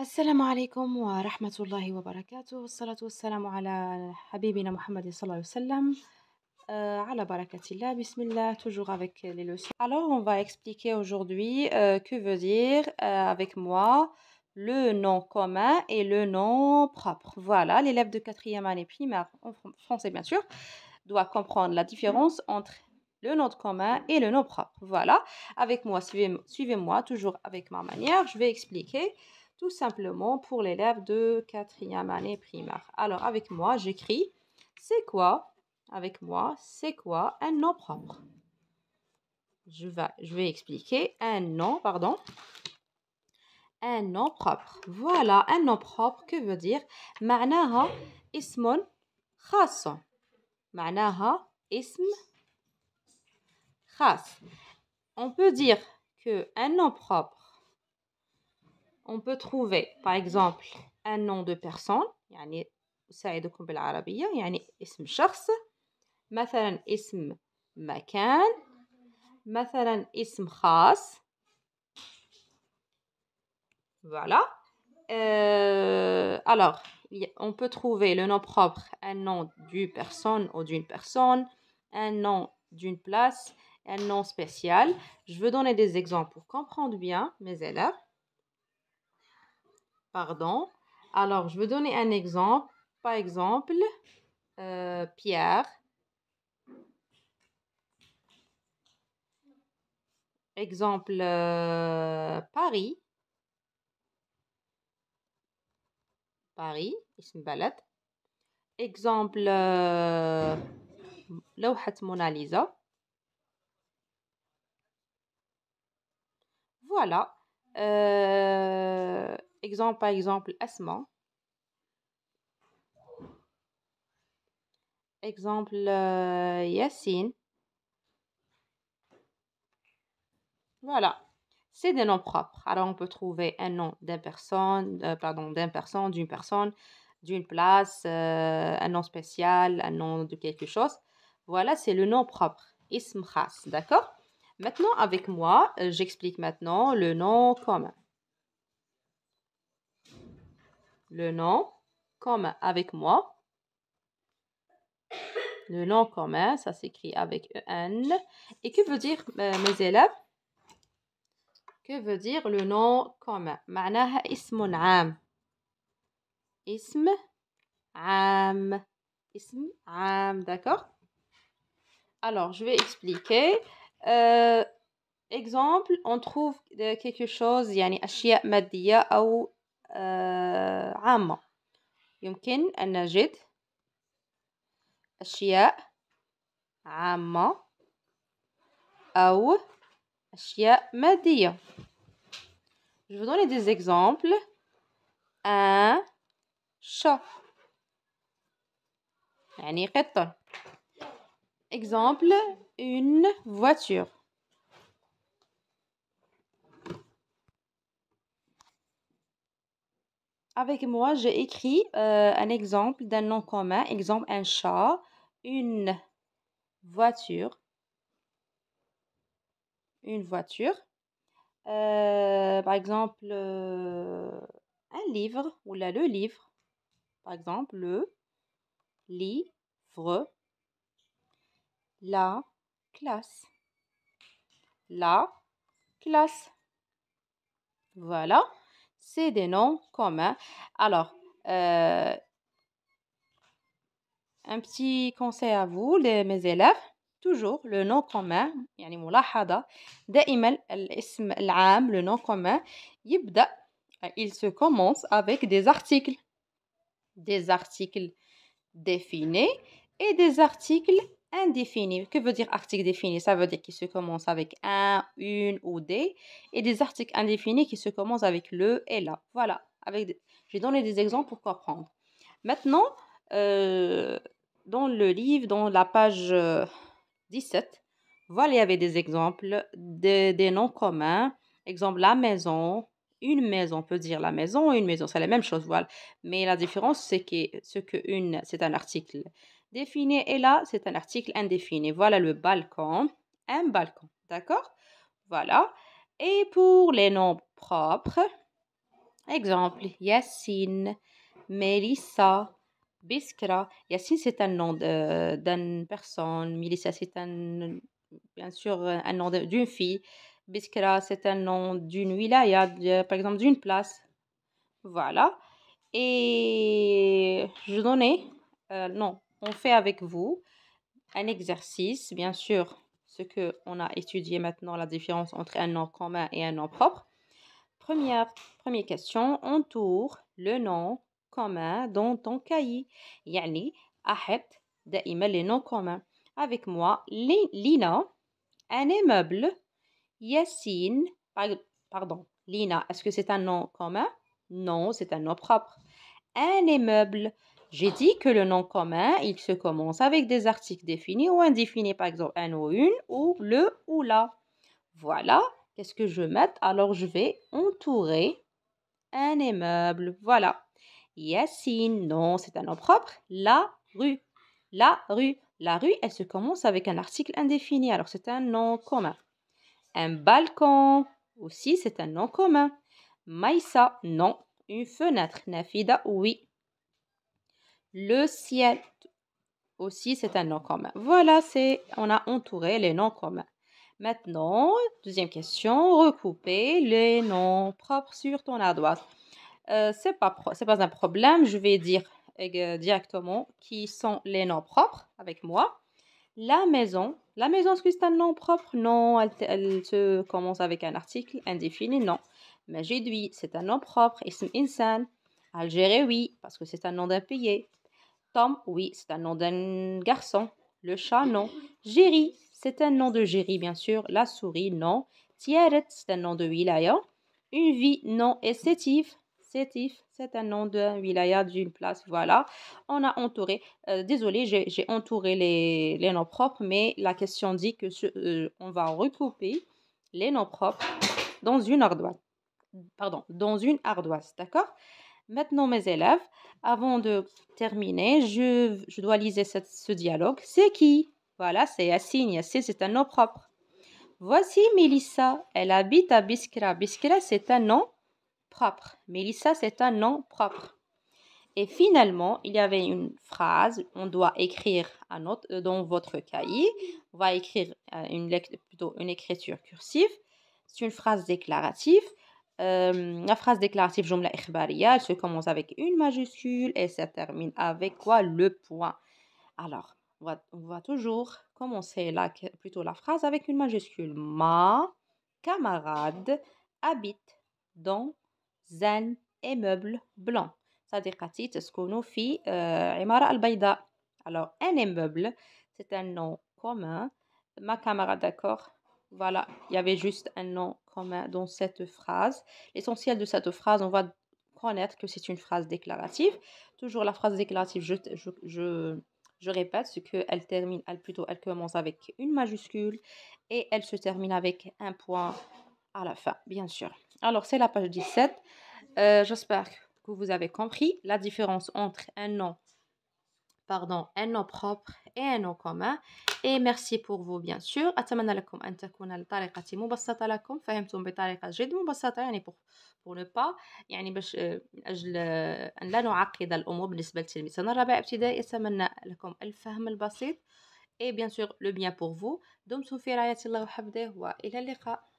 السلام عليكم ورحمة الله وبركاته والصلاة والسلام على حبيبنا محمد صلى الله عليه وسلم bismillah, euh, toujours avec les leçons. Alors, on va expliquer aujourd'hui euh, que veut dire euh, avec moi le nom commun et le nom propre. Voilà, l'élève de quatrième année primaire, en français bien sûr, doit comprendre la différence entre le nom commun et le nom propre. Voilà, avec moi, suivez-moi, toujours avec ma manière, je vais expliquer tout simplement pour l'élève de quatrième année primaire. Alors avec moi, j'écris c'est quoi Avec moi, c'est quoi un nom propre je vais, expliquer un nom, pardon. Un nom propre. Voilà, un nom propre, que veut dire معناها اسم خاص. معناها اسم خاص. On peut dire que un nom propre on peut trouver, par exemple, un nom de personne, يعني أساعدكم بالعربية يعني اسم شخص مثلا اسم مكان مثلا اسم خاص Voilà. Euh, alors, on peut trouver le nom propre, un nom d'une personne ou d'une personne, un nom d'une place, un nom spécial. Je veux donner des exemples pour comprendre bien mes élèves. Pardon. Alors, je veux donner un exemple. Par exemple, euh, Pierre. Exemple, euh, Paris. Paris. Paris, une balade Exemple, euh, mona lisa Voilà. Euh, Exemple, par exemple, Asma. Exemple, euh, Yassine. Voilà. C'est des noms propres. Alors, on peut trouver un nom d'une personne, euh, pardon, d'une personne, d'une personne, d'une place, euh, un nom spécial, un nom de quelque chose. Voilà, c'est le nom propre. Ismras, d'accord Maintenant, avec moi, j'explique maintenant le nom commun le nom, comme avec moi. Le nom commun, ça s'écrit avec EN. Et que veut dire, euh, mes élèves Que veut dire le nom commun معناها اسم عام. اسم d'accord Alors, je vais expliquer. Euh, exemple, on trouve euh, quelque chose, يعني أشياء مادية أو يمكن Je vais vous donner des exemples. Un chat. Exemple, une voiture. Avec moi, j'ai écrit euh, un exemple d'un nom commun. Exemple, un chat, une voiture, une voiture. Euh, par exemple, euh, un livre ou là le livre. Par exemple, le livre, la classe, la classe. Voilà c'est des noms communs. Alors, euh, un petit conseil à vous, les, mes élèves. Toujours le nom commun, يعني ملاحظة دائما الاسم العام le nom commun il se commence avec des articles des articles définis et des articles indéfinis. Que veut dire article défini Ça veut dire qu'il se commence avec un, une ou des. Et des articles indéfinis qui se commencent avec le et la. Voilà. Avec J'ai donné des exemples pour comprendre. Maintenant, euh, dans le livre, dans la page 17, euh, voilà, il y avait des exemples de, des noms communs. Exemple, la maison, une maison, on peut dire la maison, une maison, c'est la même chose, voilà. Mais la différence, c'est que ce que une, c'est un article défini et là, c'est un article indéfini. Voilà le balcon, un balcon, d'accord Voilà. Et pour les noms propres, exemple, Yassine, Mélissa, Biskra. Yassine, c'est un nom d'une personne. Mélissa, c'est un, bien sûr un nom d'une fille. Biskra, c'est un nom d'une wilaya, par exemple d'une place. Voilà. Et je donnais, euh, non, on fait avec vous un exercice, bien sûr, ce qu'on a étudié maintenant, la différence entre un nom commun et un nom propre. Première, première question, entoure le nom commun dans ton cahier. Yani, de da'ima, les noms communs. Avec moi, Lina, un immeuble, Yassine, pardon, Lina, est-ce que c'est un nom commun Non, c'est un nom propre. Un immeuble, j'ai dit que le nom commun, il se commence avec des articles définis ou indéfinis, par exemple un ou une ou le ou la. Voilà, qu'est-ce que je mets Alors je vais entourer un immeuble. Voilà. Yassine, non, c'est un nom propre. La rue. La rue. La rue, elle se commence avec un article indéfini, alors c'est un nom commun. Un balcon, aussi c'est un nom commun. Maïssa, non. Une fenêtre. Nafida, oui le ciel. Aussi, c'est un nom commun. Voilà, c'est on a entouré les noms communs. Maintenant, deuxième question, recouper les noms propres sur ton ardoise. Euh, c'est pas pas un problème, je vais dire eh, euh, directement qui sont les noms propres avec moi. La maison, la maison, est-ce que c'est un nom propre Non, elle, commence avec un article indéfini, non. j'ai oui, c'est un nom propre. Ism Insan. Algérie, oui, parce que c'est un nom d'un pays oui, c'est un nom d'un garçon. Le chat, non. Jerry, c'est un nom de Jerry, bien sûr. La souris, non. Tieret, c'est un nom de wilaya. Une vie, non. Et Sétif, c'est un nom de wilaya, d'une place, voilà. On a entouré, euh, désolé, j'ai entouré les, noms propres, mais la question dit que euh, on va recouper les noms propres dans une ardoise. Pardon, dans une ardoise, d'accord Maintenant, mes élèves, avant de terminer, je, dois liser ce dialogue. C'est qui Voilà, c'est Yassine. Yassine, c'est un nom propre. Voici Mélissa. Elle habite à Biskra. Biskra, c'est un nom propre. Mélissa, c'est un nom propre. Et finalement, il y avait une phrase, on doit écrire un autre, euh, dans votre cahier, on va écrire euh, une, plutôt une écriture cursive, c'est une phrase déclarative euh, la phrase déclarative jumla ikhbariya, elle se commence avec une majuscule et ça termine avec quoi Le point. Alors, on va, toujours commencer la, plutôt la phrase avec une majuscule. Ma camarade habite dans un immeuble blanc. C'est-à-dire ce qu'on fait euh, Imara al Alors, un immeuble, c'est un nom commun. Ma camarade, d'accord voilà, il y avait juste un nom commun dans cette phrase. L'essentiel de cette phrase, on va connaître que c'est une phrase déclarative. Toujours la phrase déclarative, je, je, je, répète, ce qu'elle termine, elle, plutôt, elle commence avec une majuscule et elle se termine avec un point à la fin, bien sûr. Alors, c'est la page 17. Euh, j'espère que vous avez compris la différence entre un nom pardon un nom propre et un nom commun et merci pour vous bien sûr أتمنى لكم أن تكون طريقتي مبسطة لكم فهمتم بطريقة جد مبسطة يعني pour, pour ne pas يعني باش من أجل أن لا نعقد الأمور بالنسبة لتلميذنا الرابع ابتدائي أتمنى لكم الفهم البسيط et bien sûr le bien pour vous دمتم في رعاية الله wa وإلى اللقاء